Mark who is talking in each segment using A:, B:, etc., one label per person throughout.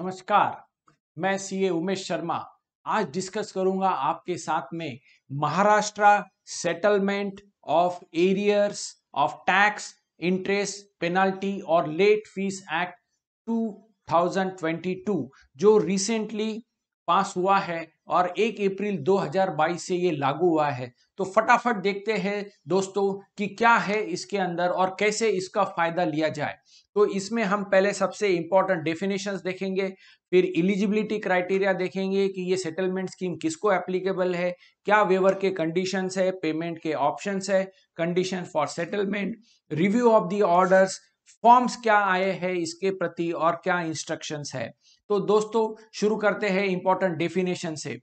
A: नमस्कार मैं सीए उमेश शर्मा आज डिस्कस करूंगा आपके साथ में Maharashtra settlement of arrears of tax interest penalty और लेट फीस एक्ट 2022 जो रिसेंटली पास हुआ है और 1 अप्रैल 2022 से ये लागू हुआ है तो फटाफट देखते हैं दोस्तों कि क्या है इसके अंदर और कैसे इसका फायदा लिया जाए तो इसमें हम पहले सबसे इंपॉर्टेंट डेफिनेशंस देखेंगे फिर इलिजिबिलिटी क्राइटेरिया देखेंगे कि ये सेटलमेंट स्कीम किसको एप्लीकेबल है क्या वेवर के कंडीशन है पेमेंट के ऑप्शन है condition for settlement review of दर्डर्स फॉर्म्स क्या आए हैं इसके प्रति और क्या इंस्ट्रक्शंस है तो दोस्तों शुरू करते हैं इंपॉर्टेंट डेफिनेशन से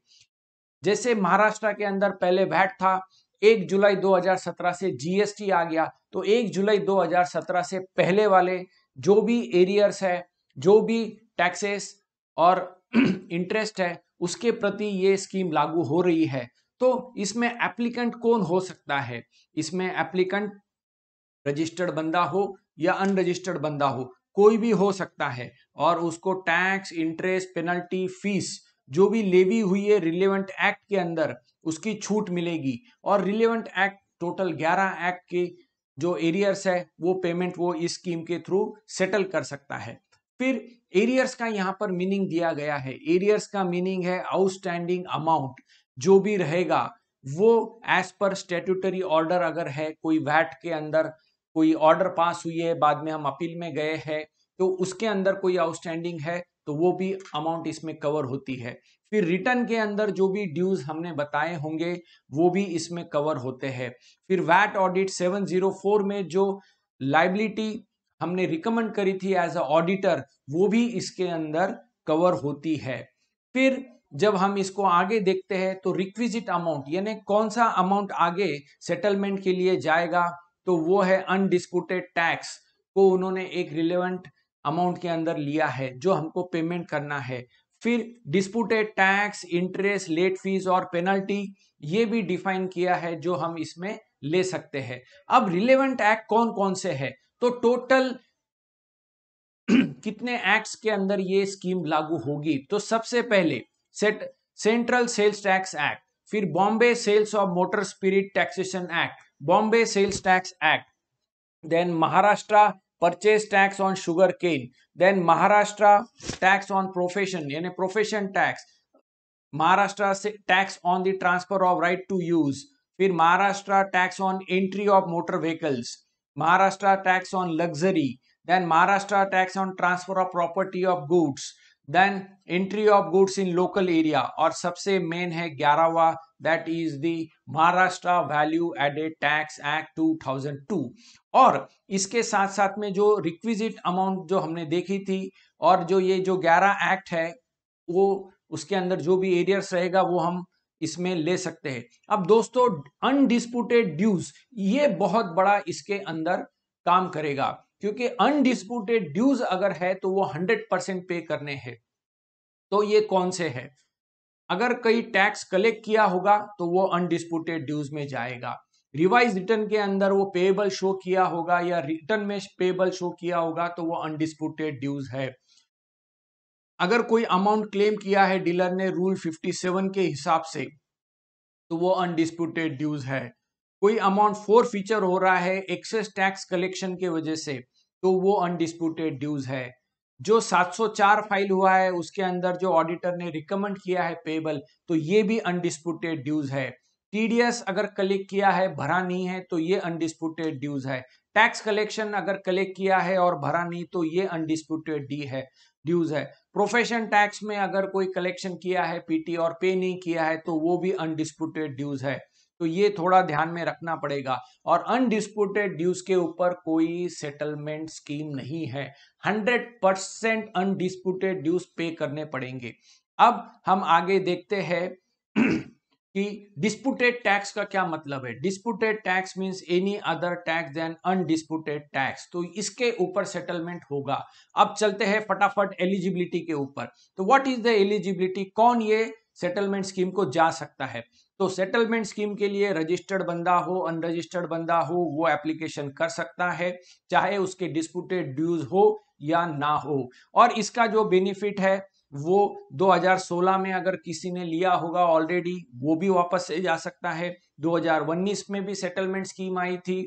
A: जैसे महाराष्ट्र के अंदर पहले वैट था एक जुलाई 2017 से जीएसटी आ गया तो एक जुलाई 2017 से पहले वाले जो भी एरियर्स है जो भी टैक्सेस और इंटरेस्ट है उसके प्रति ये स्कीम लागू हो रही है तो इसमें एप्लीकेंट कौन हो सकता है इसमें एप्लीकेंट रजिस्टर्ड बंदा हो या अनरजिस्टर्ड बंदा हो कोई भी हो सकता है और उसको टैक्स इंटरेस्ट पेनल्टी फीस जो भी लेवी हुई है रिलेवेंट एक्ट के अंदर उसकी छूट मिलेगी और रिलेवेंट एक्ट टोटल 11 एक्ट के जो एरियर्स है वो पेमेंट वो इस स्कीम के थ्रू सेटल कर सकता है फिर एरियर्स का यहाँ पर मीनिंग दिया गया है एरियर्स का मीनिंग है आउटस्टैंडिंग अमाउंट जो भी रहेगा वो एज पर स्टेटरी ऑर्डर अगर है कोई वैट के अंदर कोई ऑर्डर पास हुई है बाद में हम अपील में गए हैं तो उसके अंदर कोई आउटस्टैंडिंग है तो वो भी अमाउंट इसमें कवर होती है फिर रिटर्न के अंदर जो भी ड्यूज हमने बताए होंगे वो भी इसमें कवर होते हैं फिर वैट ऑडिट 704 में जो लाइबिलिटी हमने रिकमेंड करी थी एज अ ऑडिटर वो भी इसके अंदर कवर होती है फिर जब हम इसको आगे देखते हैं तो रिक्विजिट अमाउंट यानी कौन सा अमाउंट आगे सेटलमेंट के लिए जाएगा तो वो है अनडिस्प्यूटेड टैक्स को उन्होंने एक रिलेवेंट अमाउंट के अंदर लिया है जो हमको पेमेंट करना है फिर disputed tax interest late fees और पेनल्टी ये भी डिफाइन किया है जो हम इसमें ले सकते हैं अब रिलेवेंट एक्ट कौन कौन से है तो टोटल कितने एक्ट्स के अंदर ये स्कीम लागू होगी तो सबसे पहले set central sales tax act फिर Bombay sales of motor spirit taxation act Bombay sales tax act then Maharashtra purchase tax on sugar cane then Maharashtra tax on profession यानी profession tax Maharashtra tax on the transfer of right to use फिर Maharashtra tax on entry of motor vehicles Maharashtra tax on luxury then Maharashtra tax on transfer of property of goods then entry of goods in local area और सबसे main है ग्यारहवा that is the Maharashtra value added tax act 2002 और इसके साथ साथ में जो रिक्विजिट अमाउंट जो हमने देखी थी और जो ये जो 11 एक्ट है वो उसके अंदर जो भी एरियर्स रहेगा वो हम इसमें ले सकते हैं अब दोस्तों अनडिस्प्यूटेड ड्यूज ये बहुत बड़ा इसके अंदर काम करेगा क्योंकि अनडिस्प्यूटेड ड्यूज अगर है तो वो 100 परसेंट पे करने हैं तो ये कौन से है अगर कई टैक्स कलेक्ट किया होगा तो वो अनडिस्प्यूटेड ड्यूज में जाएगा रिवाइज रिटर्न के अंदर वो पेबल शो किया होगा या रिटर्न में पेबल शो किया होगा तो वो अनडिस्प्यूटेड ड्यूज है अगर कोई अमाउंट क्लेम किया है डीलर ने रूल 57 के हिसाब से तो वो अनडिस्प्यूटेड ड्यूज है कोई अमाउंट फोर फीचर हो रहा है एक्सेस टैक्स कलेक्शन के वजह से तो वो अनडिस्प्यूटेड ड्यूज है जो 704 फाइल हुआ है उसके अंदर जो ऑडिटर ने रिकमेंड किया है पेबल तो ये भी अनडिस्प्यूटेड ड्यूज है टीडीएस अगर कलेक्ट किया है भरा नहीं है तो ये अनडिस्प्यूटेड ड्यूज है टैक्स कलेक्शन अगर कलेक्ट किया है और भरा नहीं तो ये अनडिस्प्यूटेड डी है ड्यूज है प्रोफेशन टैक्स में अगर कोई कलेक्शन किया है पीटी और पे नहीं किया है तो वो भी अनडिस्प्यूटेड ड्यूज है तो ये थोड़ा ध्यान में रखना पड़ेगा और अनडिस्प्यूटेड ड्यूज के ऊपर कोई सेटलमेंट स्कीम नहीं है 100 परसेंट अनडिस्प्यूटेड ड्यूज पे करने पड़ेंगे अब हम आगे देखते हैं कि डिस्प्यूटेड टैक्स का क्या मतलब है disputed tax means any other tax than undisputed tax तो इसके ऊपर सेटलमेंट होगा अब चलते हैं फटाफट एलिजिबिलिटी के ऊपर तो व्हाट इज द एलिजिबिलिटी कौन ये सेटलमेंट स्कीम को जा सकता है तो सेटलमेंट स्कीम के लिए रजिस्टर्ड बंदा हो अनरजिस्टर्ड बंदा हो वो एप्लीकेशन कर सकता है चाहे उसके डिस्प्यूटेड ड्यूज हो या ना हो और इसका जो बेनिफिट है वो 2016 में अगर किसी ने लिया होगा ऑलरेडी वो भी वापस से जा सकता है 2019 में भी सेटलमेंट स्कीम आई थी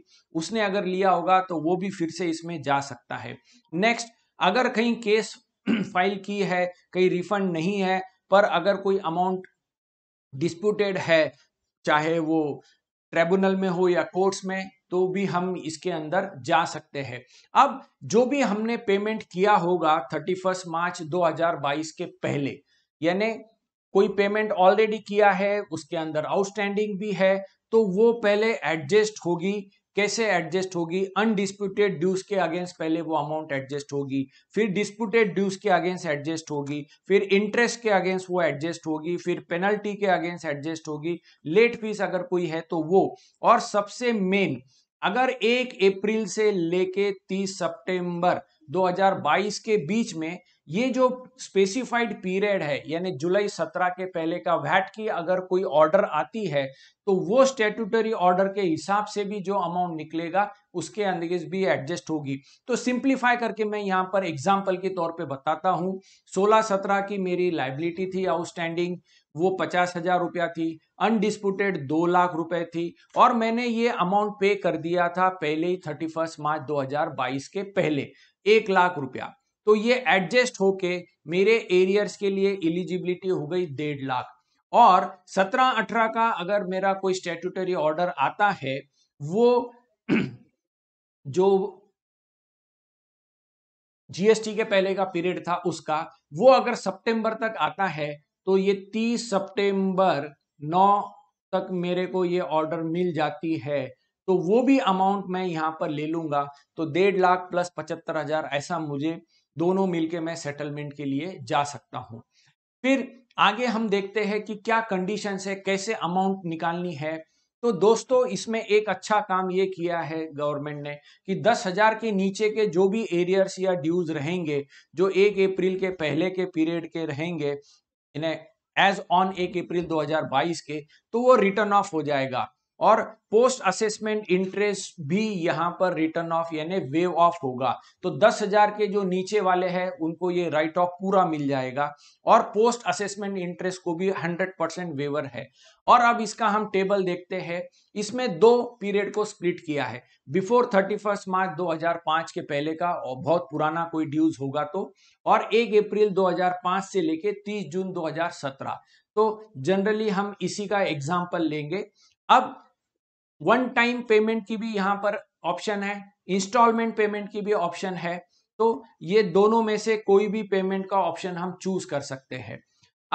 A: उसने अगर लिया होगा तो वो भी फिर से इसमें जा सकता है नेक्स्ट अगर कहीं केस फाइल की है कहीं रिफंड नहीं है पर अगर कोई अमाउंट डिस्प्यूटेड है चाहे वो ट्रिब्यूनल में हो या कोर्ट्स में तो भी हम इसके अंदर जा सकते हैं अब जो भी हमने पेमेंट किया होगा थर्टी फर्स्ट मार्च 2022 के पहले यानी कोई पेमेंट ऑलरेडी किया है उसके अंदर आउटस्टैंडिंग भी है तो वो पहले एडजस्ट होगी कैसे एडजस्ट होगी अनडिस्प्यूटेड ड्यूज के अगेंस्ट पहले वो अमाउंट एडजस्ट होगी फिर डिस्प्यूटेड ड्यूज के अगेंस्ट एडजस्ट होगी फिर इंटरेस्ट के अगेंस्ट वो एडजस्ट होगी फिर पेनल्टी के अगेंस्ट एडजस्ट होगी लेट फीस अगर कोई है तो वो और सबसे मेन अगर एक अप्रैल से लेके तीस सितंबर 2022 के बीच में ये जो स्पेसिफाइड पीरियड है यानी जुलाई सत्रह के पहले का वैट की अगर कोई ऑर्डर आती है तो वो स्टेटूटरी ऑर्डर के हिसाब से भी जो अमाउंट निकलेगा उसके अंदर भी एडजस्ट होगी तो सिंप्लीफाई करके मैं यहाँ पर एग्जाम्पल के तौर पे बताता हूँ सोलह सत्रह की मेरी लाइबिलिटी थी आउटस्टैंडिंग वो पचास हजार रुपया थी अनडिस्प्यूटेड दो लाख रुपए थी और मैंने ये अमाउंट पे कर दिया था पहले ही थर्टी फर्स्ट मार्च दो के पहले एक लाख रुपया तो ये एडजस्ट होके मेरे एरियर्स के लिए एलिजिबिलिटी हो गई डेढ़ लाख और सत्रह अठारह का अगर मेरा कोई स्टेटूटरी ऑर्डर आता है वो जो जीएसटी के पहले का पीरियड था उसका वो अगर सितंबर तक आता है तो ये 30 सितंबर 9 तक मेरे को ये ऑर्डर मिल जाती है तो वो भी अमाउंट मैं यहां पर ले लूंगा तो डेढ़ लाख प्लस पचहत्तर हजार ऐसा मुझे दोनों मिलके मैं सेटलमेंट के लिए जा सकता हूं फिर आगे हम देखते हैं कि क्या कंडीशन है कैसे अमाउंट निकालनी है तो दोस्तों इसमें एक अच्छा काम ये किया है गवर्नमेंट ने कि दस हजार के नीचे के जो भी एरियर्स या ड्यूज रहेंगे जो एक अप्रैल के पहले के पीरियड के रहेंगे इन्हें एज ऑन एक अप्रैल 2022 के तो वो रिटर्न ऑफ हो जाएगा और पोस्ट असेसमेंट इंटरेस्ट भी यहां पर रिटर्न ऑफ यानी वेव ऑफ होगा तो दस हजार के जो नीचे वाले हैं उनको ये राइट ऑफ पूरा मिल जाएगा और पोस्ट असेसमेंट इंटरेस्ट को भी हंड्रेड परसेंट वेवर है और अब इसका हम टेबल देखते हैं इसमें दो पीरियड को स्प्लिट किया है बिफोर थर्टी फर्स्ट मार्च पांच के पहले का और बहुत पुराना कोई ड्यूज होगा तो और एक अप्रैल पांच से लेके तीस जून सत्रह तो जनरली हम इसी का एग्जाम्पल लेंगे अब वन टाइम पेमेंट की भी यहाँ पर ऑप्शन है इंस्टॉलमेंट पेमेंट की भी ऑप्शन है तो ये दोनों में से कोई भी पेमेंट का ऑप्शन हम चूज कर सकते हैं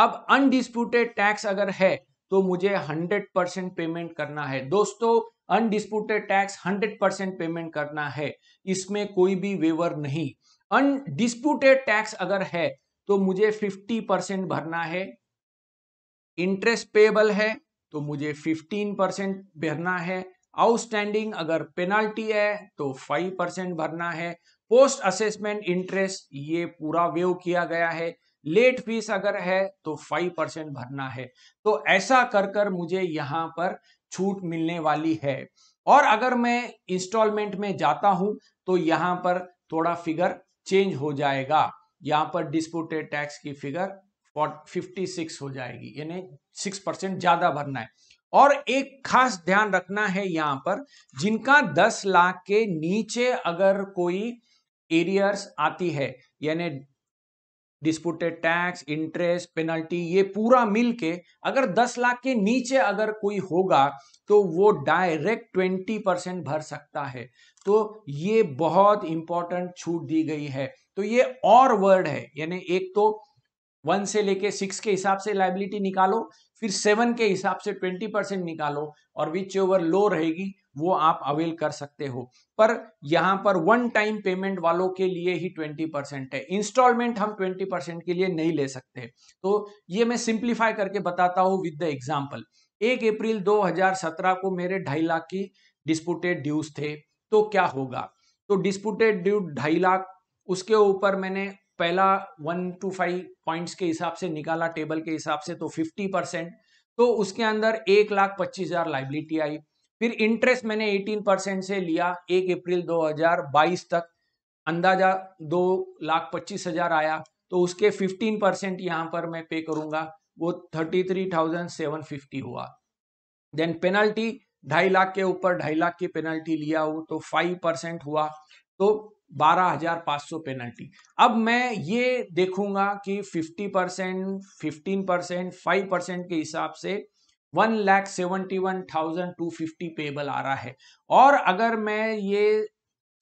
A: अब अनडिस्प्यूटेड टैक्स अगर है तो मुझे 100 परसेंट पेमेंट करना है दोस्तों अनडिस्प्यूटेड टैक्स 100 परसेंट पेमेंट करना है इसमें कोई भी वेवर नहीं अनडिस्प्यूटेड टैक्स अगर है तो मुझे 50 परसेंट भरना है इंटरेस्ट पेबल है तो मुझे 15 परसेंट भरना है आउटस्टैंडिंग अगर पेनाल्टी है तो 5 परसेंट भरना है पोस्ट असेसमेंट इंटरेस्ट ये पूरा वेव किया गया है लेट फीस अगर है तो 5 परसेंट भरना है तो ऐसा कर कर मुझे यहाँ पर छूट मिलने वाली है और अगर मैं इंस्टॉलमेंट में जाता हूं तो यहाँ पर थोड़ा फिगर चेंज हो जाएगा यहाँ पर डिस्प्यूटेड टैक्स की फिगर फिफ्टी सिक्स हो जाएगी यानी सिक्स परसेंट ज्यादा भरना है और एक खास ध्यान रखना है यहाँ पर जिनका दस लाख के नीचे अगर कोई एरियर्स आती है यानी डिस्प्यूटेड टैक्स इंटरेस्ट पेनल्टी ये पूरा मिलके अगर 10 लाख के नीचे अगर कोई होगा तो वो डायरेक्ट 20 परसेंट भर सकता है तो ये बहुत इंपॉर्टेंट छूट दी गई है तो ये और वर्ड है यानी एक तो वन से लेके सिक्स के हिसाब से लाइबिलिटी निकालो फिर सेवन के हिसाब से ट्वेंटी परसेंट निकालो और विच ओवर लो रहेगी वो आप अवेल कर सकते हो पर यहाँ पर वन टाइम पेमेंट वालों के लिए ही ट्वेंटी परसेंट है इंस्टॉलमेंट हम ट्वेंटी परसेंट के लिए नहीं ले सकते तो ये मैं सिंप्लीफाई करके बताता हूँ विद द एग्जाम्पल एक अप्रैल 2017 को मेरे ढाई लाख की डिस्प्यूटेड ड्यूज थे तो क्या होगा तो डिस्प्यूटेड ड्यू ढाई लाख उसके ऊपर मैंने पहला वन टू फाइव पॉइंट्स के हिसाब से निकाला टेबल के हिसाब से तो फिफ्टी परसेंट तो उसके अंदर एक लाख पच्चीस हजार लाइबिलिटी आई फिर इंटरेस्ट मैंने एटीन परसेंट से लिया एक अप्रैल दो हजार बाईस तक अंदाजा दो लाख पच्चीस हजार आया तो उसके फिफ्टीन परसेंट यहाँ पर मैं पे करूंगा वो thirty three thousand seven fifty हुआ देन पेनल्टी ढाई लाख के ऊपर ढाई लाख की पेनल्टी लिया हो तो फाइव परसेंट हुआ तो बारह हजार सौ पेनल्टी अब मैं ये देखूंगा कि fifty percent fifteen percent five percent के हिसाब से one lakh seventy one thousand two fifty payable आ रहा है और अगर मैं ये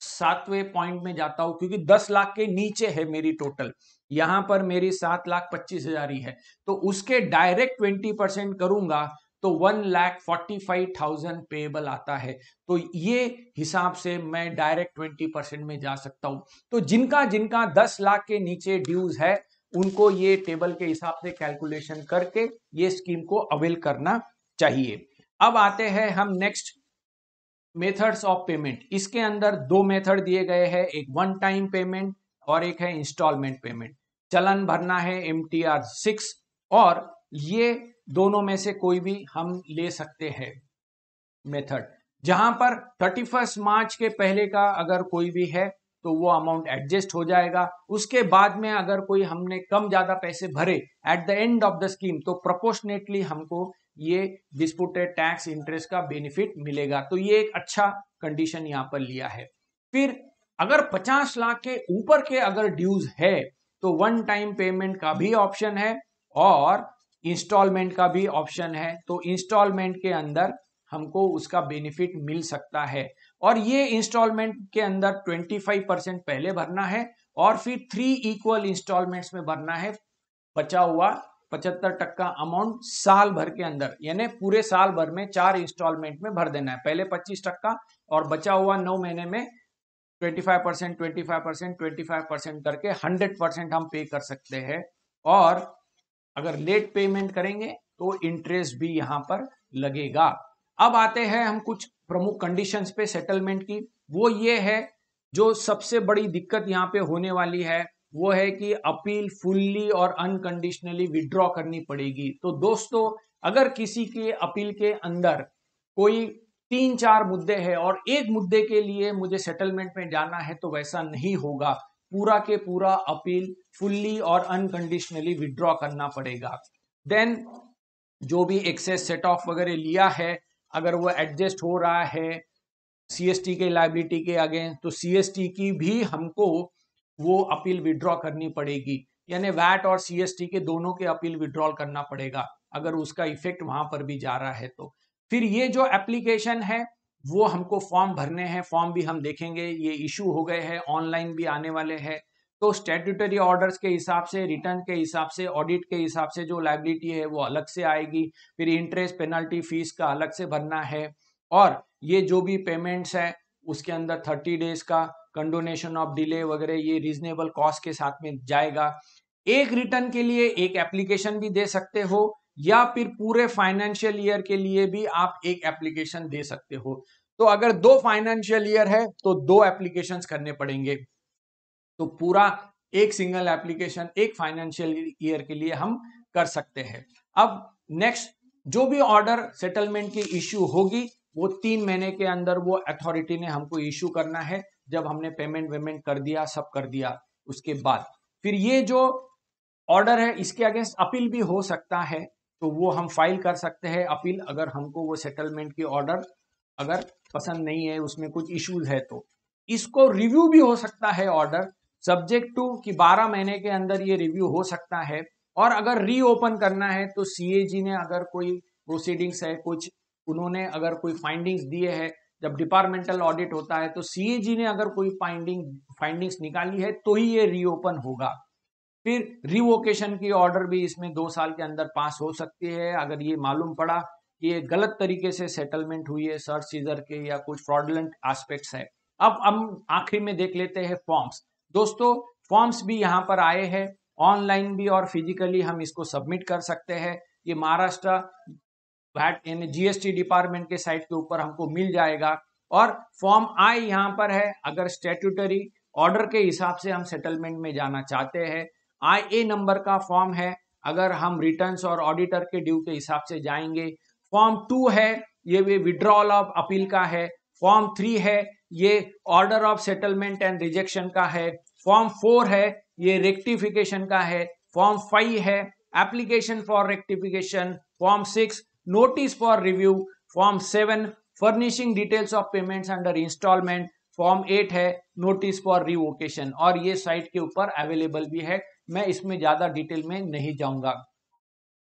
A: सातवें पॉइंट में जाता हूं क्योंकि दस लाख के नीचे है मेरी टोटल यहां पर मेरी सात लाख पच्चीस हजार ही है तो उसके डायरेक्ट ट्वेंटी परसेंट करूंगा तो one lakh forty five thousand payable आता है तो ये हिसाब से मैं डायरेक्ट ट्वेंटी परसेंट में जा सकता हूं तो जिनका जिनका दस लाख के नीचे ड्यूज है उनको ये टेबल के हिसाब से कैलकुलेशन करके ये स्कीम को अवेल करना चाहिए अब आते हैं हम नेक्स्ट मेथड्स ऑफ पेमेंट इसके अंदर दो मेथड दिए गए हैं एक वन टाइम पेमेंट और एक है इंस्टॉलमेंट पेमेंट चलन भरना है एम टी आर सिक्स और ये दोनों में से कोई भी हम ले सकते हैं मेथड जहां पर थर्टी मार्च के पहले का अगर कोई भी है तो वो अमाउंट एडजस्ट हो जाएगा उसके बाद में अगर कोई हमने कम ज्यादा पैसे भरे at the end of the scheme तो प्रपोर्शनेटली हमको ये डिस्प्यूटेड टैक्स इंटरेस्ट का बेनिफिट मिलेगा तो ये एक अच्छा कंडीशन यहाँ पर लिया है फिर अगर 50 लाख के ऊपर के अगर ड्यूज है तो वन टाइम पेमेंट का भी ऑप्शन है और इंस्टॉलमेंट का भी ऑप्शन है तो इंस्टॉलमेंट के अंदर हमको उसका बेनिफिट मिल सकता है और ये इंस्टॉलमेंट के अंदर 25 परसेंट पहले भरना है और फिर थ्री इक्वल इंस्टॉलमेंट्स में भरना है बचा हुआ पचहत्तर टक्का अमाउंट साल भर के अंदर यानी पूरे साल भर में चार इंस्टॉलमेंट में भर देना है पहले 25 टक्का और बचा हुआ नौ महीने में 25 percent twenty five percent twenty five percent करके हंड्रेड परसेंट हम पे कर सकते हैं और अगर लेट पेमेंट करेंगे तो इंटरेस्ट भी यहां पर लगेगा अब आते हैं हम कुछ प्रमुख कंडीशंस पे सेटलमेंट की वो ये है जो सबसे बड़ी दिक्कत यहाँ पे होने वाली है वो है कि अपील फुल्ली और अनकंडीशनली विड्रॉ करनी पड़ेगी तो दोस्तों अगर किसी के अपील के अंदर कोई तीन चार मुद्दे हैं और एक मुद्दे के लिए मुझे सेटलमेंट में जाना है तो वैसा नहीं होगा पूरा के पूरा अपील फुल्ली और अनकंडीशनली विड्रॉ करना पड़ेगा देन जो भी एक्सेस सेट ऑफ वगैरह लिया है अगर वो एडजस्ट हो रहा है सीएसटी के लाइबिलिटी के अगेंस्ट तो सीएसटी की भी हमको वो अपील विड्रॉ करनी पड़ेगी यानी वैट और सीएसटी के दोनों के अपील विड्रॉल करना पड़ेगा अगर उसका इफेक्ट वहां पर भी जा रहा है तो फिर ये जो एप्लीकेशन है वो हमको फॉर्म भरने हैं फॉर्म भी हम देखेंगे ये इशू हो गए हैं ऑनलाइन भी आने वाले हैं तो स्टेट्यूटरी ऑर्डर्स के हिसाब से रिटर्न के हिसाब से ऑडिट के हिसाब से जो लाइबिलिटी है वो अलग से आएगी फिर इंटरेस्ट पेनल्टी फीस का अलग से भरना है और ये जो भी पेमेंट्स है उसके अंदर थर्टी डेज का कंडोनेशन ऑफ डिले वगैरह ये रीजनेबल कॉस्ट के साथ में जाएगा एक रिटर्न के लिए एक एप्लीकेशन भी दे सकते हो या फिर पूरे फाइनेंशियल ईयर के लिए भी आप एक एप्लीकेशन दे सकते हो तो अगर दो फाइनेंशियल ईयर है तो दो एप्लीकेशन करने पड़ेंगे तो पूरा एक सिंगल एप्लीकेशन एक फाइनेंशियल ईयर के लिए हम कर सकते हैं अब नेक्स्ट जो भी ऑर्डर सेटलमेंट की इश्यू होगी वो तीन महीने के अंदर वो अथॉरिटी ने हमको इश्यू करना है जब हमने पेमेंट वेमेंट कर दिया सब कर दिया उसके बाद फिर ये जो ऑर्डर है इसके अगेंस्ट अपील भी हो सकता है तो वो हम फाइल कर सकते हैं अपील अगर हमको वो सेटलमेंट की ऑर्डर अगर पसंद नहीं है उसमें कुछ इश्यूज है तो इसको रिव्यू भी हो सकता है ऑर्डर सब्जेक्ट टू कि 12 महीने के अंदर ये रिव्यू हो सकता है और अगर रीओपन करना है तो सीएजी ने अगर कोई प्रोसीडिंग्स है कुछ उन्होंने अगर कोई फाइंडिंग्स दिए है जब डिपार्टमेंटल ऑडिट होता है तो सीएजी ने अगर कोई फाइंडिंग फाइंडिंग्स निकाली है तो ही ये रीओपन होगा फिर रिवोकेशन की ऑर्डर भी इसमें दो साल के अंदर पास हो सकती है अगर ये मालूम पड़ा कि ये गलत तरीके से सेटलमेंट हुई है सर्च सीजर के या कुछ फ्रॉडलेंट एस्पेक्ट्स है अब हम आखिरी में देख लेते हैं फॉर्म्स दोस्तों फॉर्म्स भी यहाँ पर आए हैं ऑनलाइन भी और फिजिकली हम इसको सबमिट कर सकते हैं ये महाराष्ट्र वैट यानी जीएसटी डिपार्टमेंट के साइट के ऊपर हमको मिल जाएगा और फॉर्म आई यहाँ पर है अगर स्टेट्यूटरी ऑर्डर के हिसाब से हम सेटलमेंट में जाना चाहते हैं आई ए नंबर का फॉर्म है अगर हम रिटर्न और ऑडिटर के ड्यू के हिसाब से जाएंगे फॉर्म टू है ये विड्रॉल ऑफ अपील का है फॉर्म थ्री है ये order of settlement and rejection का है फॉर्म फोर है ये रेक्टिफिकेशन का है फॉर्म फाइव है application for rectification form six notice for review form seven furnishing details of payments under instalment form eight है नोटिस फॉर रिवोकेशन और ये साइट के ऊपर अवेलेबल भी है मैं इसमें ज़्यादा डिटेल में नहीं जाऊंगा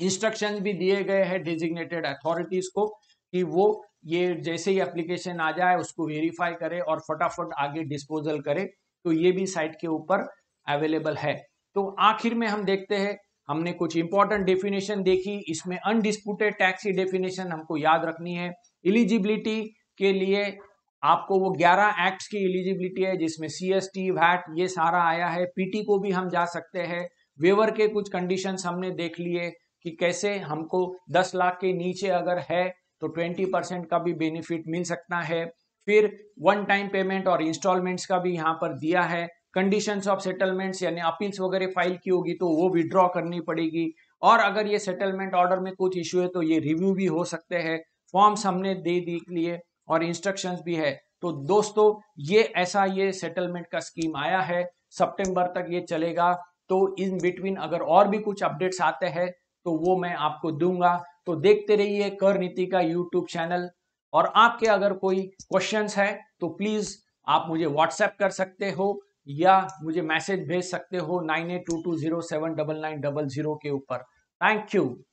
A: इंस्ट्रक्शन भी दिए गए हैं डिजिग्नेटेड अथॉरिटीज को कि वो ये जैसे ही एप्लीकेशन आ जाए उसको वेरीफाई करे और फटाफट आगे डिस्पोजल करे तो ये भी साइट के ऊपर अवेलेबल है तो आखिर में हम देखते हैं हमने कुछ इंपॉर्टेंट डेफिनेशन देखी इसमें अनडिस्प्यूटेड टैक्सी डेफिनेशन हमको याद रखनी है इलिजिबिलिटी के लिए आपको वो 11 एक्ट्स की एलिजिबिलिटी है जिसमें सी एस टी वैट ये सारा आया है पीटी को भी हम जा सकते हैं वेवर के कुछ कंडीशन हमने देख लिए कि कैसे हमको 10 लाख के नीचे अगर है तो 20 परसेंट का भी बेनिफिट मिल सकता है फिर वन टाइम पेमेंट और इंस्टॉलमेंट्स का भी यहाँ पर दिया है कंडीशंस ऑफ सेटलमेंट्स यानी अपील्स वगैरह फाइल की होगी तो वो विड्रॉ करनी पड़ेगी और अगर ये सेटलमेंट ऑर्डर में कुछ इश्यू है तो ये रिव्यू भी हो सकते हैं फॉर्म्स हमने दे दिए और इंस्ट्रक्शंस भी है तो दोस्तों ये ऐसा ये सेटलमेंट का स्कीम आया है सितंबर तक ये चलेगा तो इन बिटवीन अगर और भी कुछ अपडेट्स आते हैं तो वो मैं आपको दूंगा तो देखते रहिए कर नीति का यूट्यूब चैनल और आपके अगर कोई क्वेश्चंस है तो प्लीज आप मुझे व्हाट्सएप कर सकते हो या मुझे मैसेज भेज सकते हो nine eight two two zero seven double nine double zero के ऊपर थैंक यू